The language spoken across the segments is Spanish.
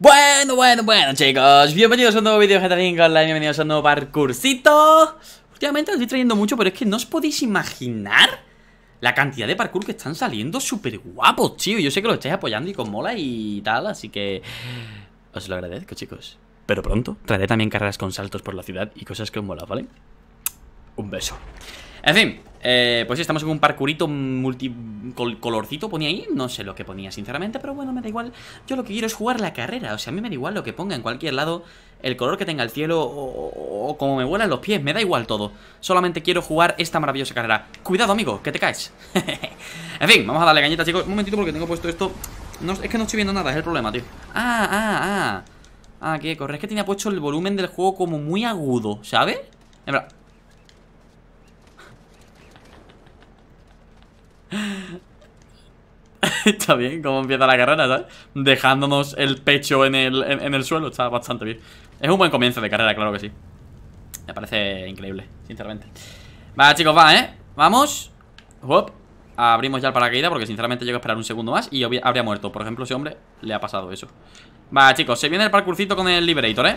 Bueno, bueno, bueno chicos, bienvenidos a un nuevo vídeo de GTA V Online, bienvenidos a un nuevo parkourcito Últimamente os estoy trayendo mucho, pero es que no os podéis imaginar la cantidad de parkour que están saliendo súper guapos, tío Yo sé que lo estáis apoyando y con mola y tal, así que os lo agradezco chicos Pero pronto traeré también carreras con saltos por la ciudad y cosas que os mola, ¿vale? Un beso En fin, eh, pues sí, estamos en un parkourito multicolorcito ponía ahí, no sé lo que ponía sinceramente, pero bueno, me da igual, yo lo que quiero es jugar la carrera, o sea, a mí me da igual lo que ponga en cualquier lado, el color que tenga el cielo o, como me vuelan los pies, me da igual todo, solamente quiero jugar esta maravillosa carrera. Cuidado amigo, que te caes. en fin, vamos a darle cañita chicos, un momentito porque tengo puesto esto, es que no estoy viendo nada, es el problema, tío. Ah, ah, ah, ah, que corre, es que tenía puesto el volumen del juego como muy agudo, ¿sabes? En verdad... está bien cómo empieza la carrera, ¿sabes? Dejándonos el pecho en el, suelo, está bastante bien. Es un buen comienzo de carrera, claro que sí. Me parece increíble, sinceramente. Va, chicos, va, ¿eh? Vamos. Hop. Abrimos ya el paracaídas porque sinceramente llego a esperar un segundo más y habría muerto. Por ejemplo, ese hombre le ha pasado eso. Va, chicos, se viene el parkourcito con el Liberator, ¿eh?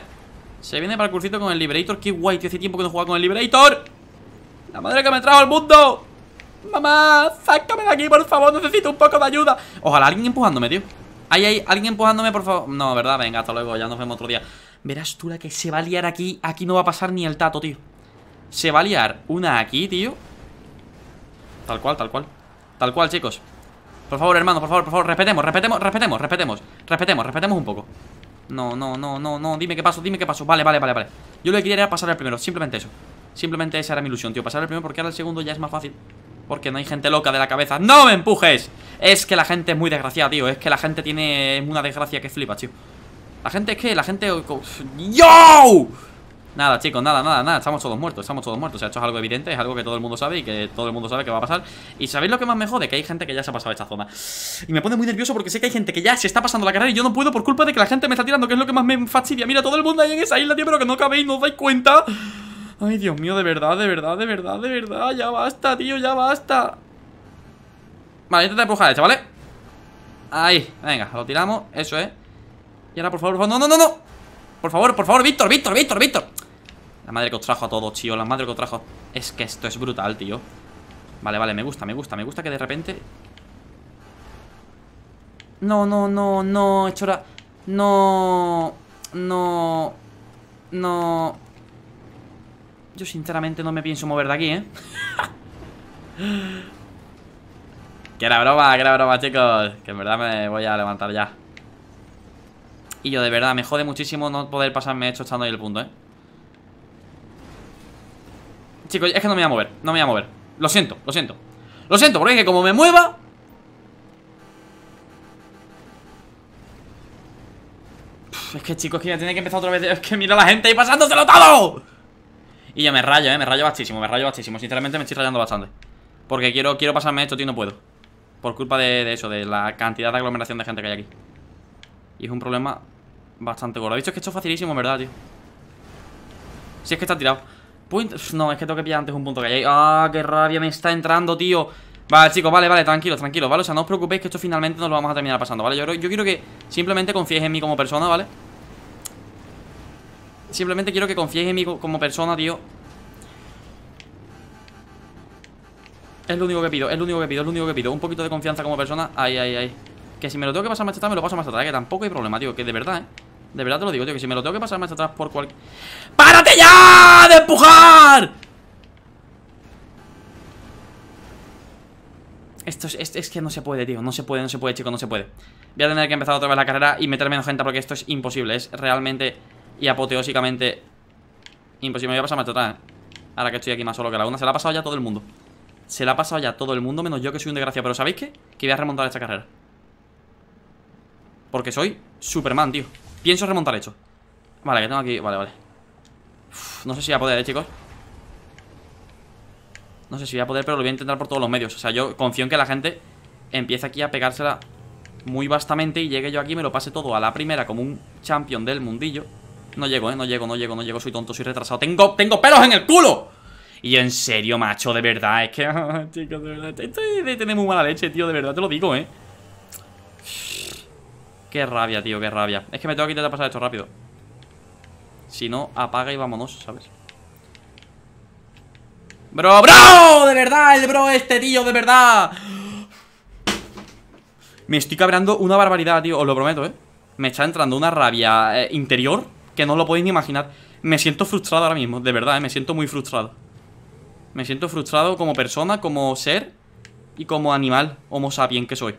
Se viene el parkourcito con el Liberator. Qué guay, tío, hace tiempo que no juego con el Liberator. La madre que me trajo al mundo. Mamá, sácame de aquí, por favor, necesito un poco de ayuda Ojalá alguien empujándome, tío Ahí, hay alguien empujándome, por favor No, verdad, venga, hasta luego, ya nos vemos otro día Verás tú la que se va a liar aquí Aquí no va a pasar ni el tato, tío Se va a liar una aquí, tío Tal cual, tal cual Tal cual, chicos Por favor, hermano, por favor, por favor, respetemos, respetemos, respetemos, respetemos Respetemos, respetemos un poco No, no, no, no, no, dime qué paso, dime qué paso Vale, vale, vale, vale Yo lo que quería era pasar el primero, simplemente eso Simplemente esa era mi ilusión, tío Pasar el primero porque ahora el segundo ya es más fácil porque no hay gente loca de la cabeza ¡No me empujes! Es que la gente es muy desgraciada, tío Es que la gente tiene una desgracia que flipa, tío La gente es que, la gente... ¡Yo! Nada, chicos, nada, nada, nada Estamos todos muertos, estamos todos muertos O sea, esto es algo evidente Es algo que todo el mundo sabe Y que todo el mundo sabe que va a pasar Y ¿sabéis lo que más me jode? Que hay gente que ya se ha pasado esta zona Y me pone muy nervioso porque sé que hay gente que ya se está pasando la carrera Y yo no puedo por culpa de que la gente me está tirando Que es lo que más me fastidia Mira, todo el mundo ahí en esa isla, tío Pero que no cabéis, no os dais cuenta Ay, Dios mío, de verdad, de verdad, de verdad, de verdad Ya basta, tío, ya basta Vale, de este empujar esto, ¿vale? Ahí, venga, lo tiramos Eso es Y ahora, por favor, por favor, no, no, no, no Por favor, por favor, Víctor, Víctor, Víctor, Víctor La madre que os trajo a todos, tío, la madre que os trajo Es que esto es brutal, tío Vale, vale, me gusta, me gusta, me gusta que de repente No, no, no, no, no No No No sinceramente no me pienso mover de aquí, ¿eh? que era broma, que era broma, chicos Que en verdad me voy a levantar ya Y yo de verdad, me jode muchísimo no poder pasarme esto estando ahí el punto, ¿eh? Chicos, es que no me voy a mover, no me voy a mover Lo siento, lo siento Lo siento, porque que como me mueva Es que chicos, que ya tiene que empezar otra vez Es que mira la gente ahí pasándoselo todo y ya me rayo, eh, me rayo bastísimo, me rayo bastísimo Sinceramente me estoy rayando bastante Porque quiero, quiero pasarme esto, tío, y no puedo Por culpa de, eso, de la cantidad de aglomeración de gente que hay aquí Y es un problema bastante gordo Habéis visto que esto es facilísimo, en verdad, tío Si es que está tirado No, es que tengo que pillar antes un punto que hay ahí Ah, qué rabia me está entrando, tío Vale, chicos, vale, vale, tranquilo tranquilo ¿vale? O sea, no os preocupéis que esto finalmente nos lo vamos a terminar pasando, ¿vale? Yo, quiero que simplemente confíéis en mí como persona, ¿vale? Simplemente quiero que confíes en mí como persona, tío Es lo único que pido, es lo único que pido, es lo único que pido Un poquito de confianza como persona Ay, ay, ay Que si me lo tengo que pasar más este atrás, me lo paso más atrás Que tampoco hay problema, tío Que de verdad, eh De verdad te lo digo, tío Que si me lo tengo que pasar más atrás por cualquier... ¡Párate ya de empujar! Esto es, es, es, que no se puede, tío No se puede, no se puede, chico no se puede Voy a tener que empezar otra vez la carrera y meter menos gente Porque esto es imposible Es realmente y apoteósicamente Imposible, me voy a pasar más total ¿eh? Ahora que estoy aquí más solo que la una Se la ha pasado ya todo el mundo Se la ha pasado ya todo el mundo Menos yo que soy un desgraciado Pero ¿sabéis qué? Que voy a remontar esta carrera Porque soy Superman, tío Pienso remontar esto Vale, que tengo aquí Vale, vale No sé si voy a poder, ¿eh, chicos No sé si voy a poder Pero lo voy a intentar por todos los medios O sea, yo confío en que la gente Empiece aquí a pegársela Muy vastamente Y llegue yo aquí Y me lo pase todo a la primera Como un champion del mundillo no llego, eh, no llego, no llego, no llego, soy tonto, soy retrasado Tengo, tengo pelos en el culo Y en serio, macho, de verdad Es que, chicos, de verdad Estoy de tener muy mala leche, tío, de verdad, te lo digo, eh Qué rabia, tío, qué rabia Es que me tengo que intentar pasar esto rápido Si no, apaga y vámonos, ¿sabes? Bro, bro, de verdad, el bro este, tío, de verdad Me estoy cabrando una barbaridad, tío, os lo prometo, eh Me está entrando una rabia eh, interior que no lo podéis ni imaginar. Me siento frustrado ahora mismo, de verdad, ¿eh? me siento muy frustrado. Me siento frustrado como persona, como ser y como animal, homo sapien que soy.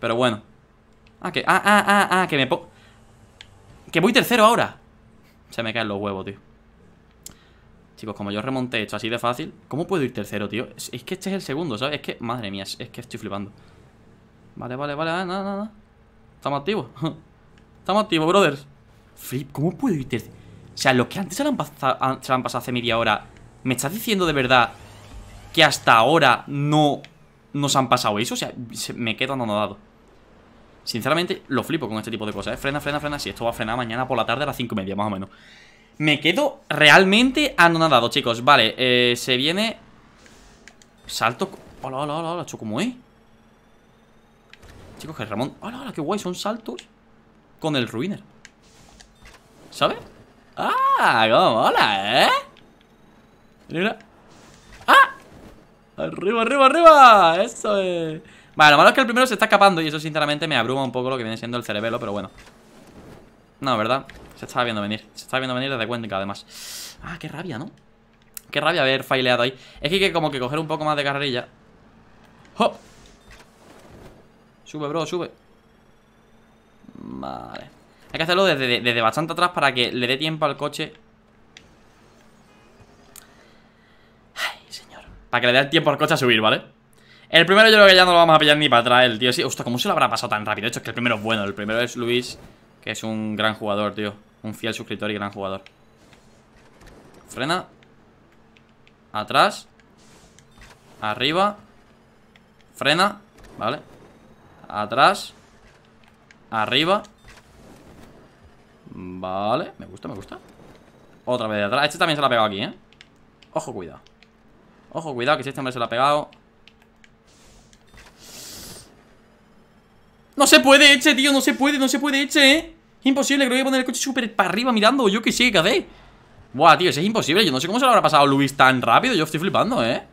Pero bueno. Ah, que... Ah, ah, ah, ah, que me... que voy tercero ahora. Se me caen los huevos, tío. Chicos, como yo remonté esto así de fácil, ¿cómo puedo ir tercero, tío? Es, que este es el segundo, ¿sabes? Es que, madre mía, es, que estoy flipando. Vale, vale, vale, ah, nada, nada. Estamos activos. Estamos activos, brothers. Flip, ¿cómo puedo irte? O sea, lo que antes se lo, han pasado, se hace media hora ¿Me estás diciendo de verdad que hasta ahora no nos han pasado eso? O sea, me quedo anonadado Sinceramente, lo flipo con este tipo de cosas, ¿eh? Frena, frena, frena Si esto va a frenar mañana por la tarde a las 5 y media, más o menos Me quedo realmente anonadado, chicos Vale, eh, se viene Salto Hola, hola, hola, hola, es Chicos, que Ramón Hola, hola, qué guay, son saltos Con el Ruiner ¿sabe? ¡Ah! ¡Cómo mola, eh! ¡Ah! ¡Arriba, arriba, arriba! ¡Eso es! Vale, lo malo es que el primero se está escapando Y eso sinceramente me abruma un poco lo que viene siendo el cerebelo Pero bueno No, ¿verdad? Se estaba viendo venir Se estaba viendo venir desde Cuenca además Ah, qué rabia, ¿no? Qué rabia haber faileado ahí Es que hay que como que coger un poco más de carrerilla ¡Oh! Sube, bro, sube Vale hay que hacerlo desde, bastante atrás para que le dé tiempo al coche Ay, señor Para que le dé tiempo al coche a subir, ¿vale? El primero yo creo que ya no lo vamos a pillar ni para atrás El tío, sí, hostia, ¿cómo se lo habrá pasado tan rápido? Esto hecho, es que el primero es bueno, el primero es Luis Que es un gran jugador, tío Un fiel suscriptor y gran jugador Frena Atrás Arriba Frena Vale Atrás Arriba Vale, me gusta, me gusta Otra vez de atrás, este también se la ha pegado aquí, eh Ojo, cuidado Ojo, cuidado, que si este hombre se la ha pegado No se puede, Eche, tío, no se puede, no se puede, Eche, eh Imposible, creo que voy a poner el coche súper para arriba mirando Yo qué sé, ¿qué Buah, tío, ese es imposible Yo no sé cómo se lo habrá pasado Luis tan rápido Yo estoy flipando, ¿eh?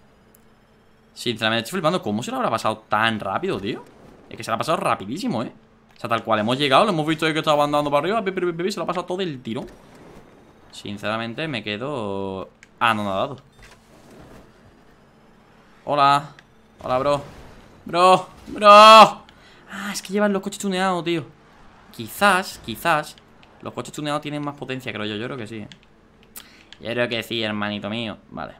Sinceramente estoy flipando ¿Cómo se lo habrá pasado tan rápido, tío? Es que se lo ha pasado rapidísimo, ¿eh? sea, tal cual, hemos llegado, lo hemos visto ahí que estaba andando para arriba Se lo ha pasado todo el tiro Sinceramente me quedo... Ah, no, nada. Hola Hola, bro Bro, bro Ah, es que llevan los coches tuneados, tío Quizás, quizás Los coches tuneados tienen más potencia, creo yo Yo creo que sí, ¿eh? Yo creo que sí, hermanito mío Vale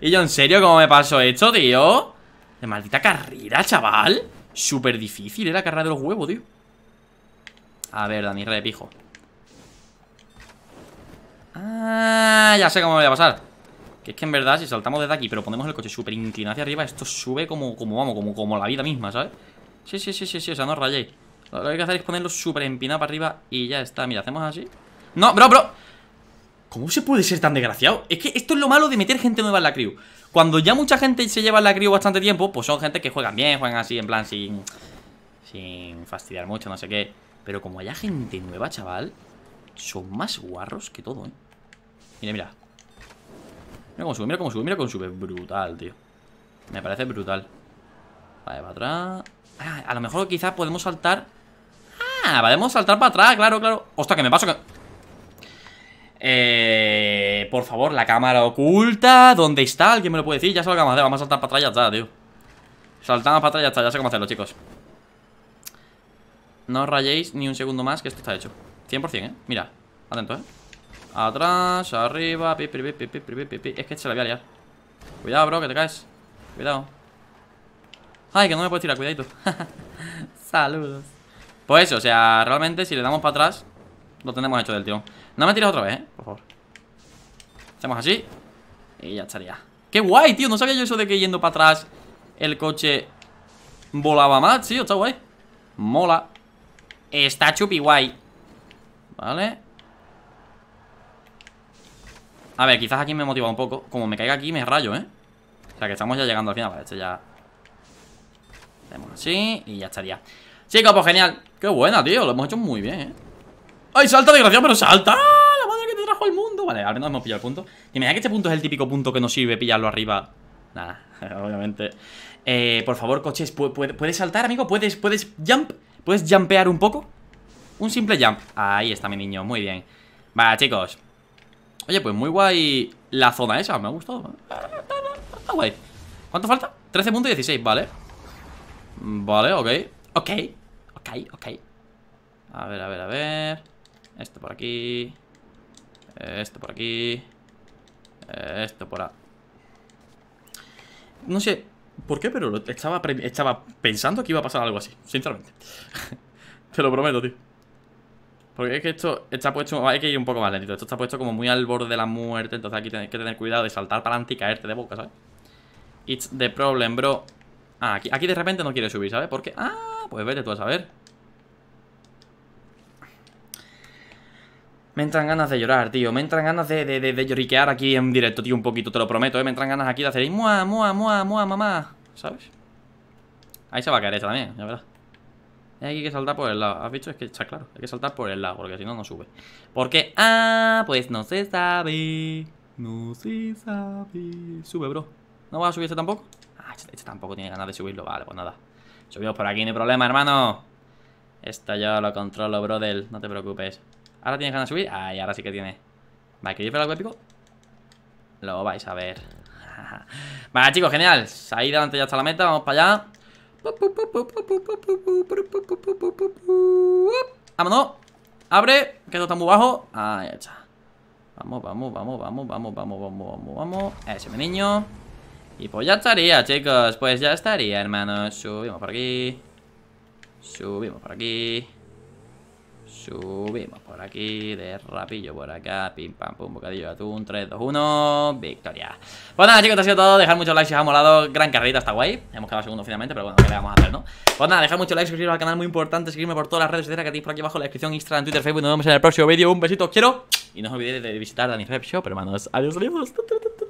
Y yo, ¿en serio cómo me pasó esto, tío? De maldita carrera, chaval Súper difícil era carrera de los huevos, tío A ver, Dani, re Ah, ya sé cómo me voy a pasar Que es que en verdad, si saltamos desde aquí Pero ponemos el coche súper inclinado hacia arriba Esto sube como, como vamos, como, como la vida misma, ¿sabes? Sí, sí, sí, sí, sí, o sea, no rayéis Lo que hay que hacer es ponerlo súper empinado para arriba Y ya está, mira, hacemos así No, bro, bro ¿Cómo se puede ser tan desgraciado? Es que esto es lo malo de meter gente nueva en la crew. Cuando ya mucha gente se lleva en la crew bastante tiempo, pues son gente que juegan bien, juegan así, en plan, sin. Sin fastidiar mucho, no sé qué. Pero como haya gente nueva, chaval, son más guarros que todo, eh. Mira, mira. Mira cómo sube, mira cómo sube, mira cómo sube. Brutal, tío. Me parece brutal. Vale, para atrás. Ah, a lo mejor quizás podemos saltar. Ah, podemos saltar para atrás, claro, claro. Ostras, que me paso que. Eh, por favor, la cámara oculta. ¿Dónde está? ¿Alguien me lo puede decir? Ya salgamos lo vamos a hacer. Vamos a saltar para atrás ya está, tío. Saltamos para atrás ya está. Ya sé cómo hacerlo, chicos. No os rayéis ni un segundo más que esto está hecho. 100%, ¿eh? Mira. Atento, ¿eh? Atrás, arriba. Pi, pi, pi, es que se la voy a liar. Cuidado, bro, que te caes. Cuidado. Ay, que no me puedes tirar, cuidadito. Saludos. Pues eso, o sea, realmente si le damos para atrás, lo tenemos hecho del tío no me tires otra vez, ¿eh? Por favor Hacemos así Y ya estaría ¡Qué guay, tío! No sabía yo eso de que yendo para atrás El coche volaba más, tío Está guay Mola Está chupi guay Vale A ver, quizás aquí me motiva un poco Como me caiga aquí me rayo, ¿eh? O sea que estamos ya llegando al final este ya Hacemos así y ya estaría Chicos, pues genial Qué buena, tío, lo hemos hecho muy bien, ¿eh? ¡Ay, salta, gracia, ¡Pero salta! ¡La madre que te trajo el mundo! Vale, al menos hemos pillado el punto. Y mira que este punto es el típico punto que nos sirve pillarlo arriba. Nada, obviamente. Eh, por favor, coches, ¿puedes, saltar, amigo? ¿Puedes, ¿Puedes jump? ¿Puedes jumpear un poco? Un simple jump. Ahí está mi niño, muy bien. Va, chicos. Oye, pues muy guay la zona esa, me ha gustado. Está guay. ¿Cuánto falta? 13 puntos 16, vale. Vale, ok. Ok, ok, ok. A ver, a ver, a ver. Esto por aquí. Esto por aquí. Esto por aquí. No sé por qué, pero estaba, estaba pensando que iba a pasar algo así, sinceramente. Te lo prometo, tío. Porque es que esto está puesto... Hay que ir un poco más lentito. Esto está puesto como muy al borde de la muerte. Entonces aquí tienes que tener cuidado de saltar para adelante y caerte de boca, ¿sabes? It's the problem, bro. Ah, aquí, aquí de repente no quiere subir, ¿sabes? Porque... Ah, pues vete tú a saber. Me entran ganas de llorar, tío. Me entran ganas de, lloriquear aquí en directo, tío, un poquito, te lo prometo, ¿eh? Me entran ganas aquí de hacer... ¡Mua, mua, mua, mua, mamá! ¿Sabes? Ahí se va a caer esta también, la verdad Y aquí hay que saltar por el lado. ¿Has visto? Es que está claro. Hay que saltar por el lado, porque si no, no sube. Porque... ¡Ah! Pues no se sabe. No se sabe. Sube, bro. ¿No va a subir este tampoco? Ah, este, este, tampoco tiene ganas de subirlo. Vale, pues nada. Subimos por aquí, no hay problema, hermano. Esta yo lo controlo, brother. No te preocupes. Ahora tienes ganas de subir. y ahora sí que tiene. Vale, ¿queréis ver algo épico? Lo vais a ver. vale, chicos, genial. Ahí delante ya está la meta. Vamos para allá. Vámonos. Abre, que esto está muy bajo. Ahí está. Vamos, vamos, vamos, vamos, vamos, vamos, vamos, vamos, vamos. Ese mi niño. Y pues ya estaría, chicos. Pues ya estaría, hermanos. Subimos por aquí. Subimos por aquí. Subimos por aquí, de rapillo por acá, pim pam pum, bocadillo de atún, 3, 2, 1, victoria. Pues nada chicos, esto ha sido todo, dejad muchos likes si os ha molado, gran carrerita está guay, hemos quedado segundo finalmente, pero bueno, ¿qué le vamos a hacer, no? Pues nada, dejad muchos likes, suscribiros al canal, muy importante, seguirme por todas las redes sociales que tenéis por aquí abajo en la descripción, Instagram, Twitter, Facebook, nos vemos en el próximo vídeo, un besito, os quiero, y no os olvidéis de visitar Dani Rep Shop, hermanos, adiós, adiós.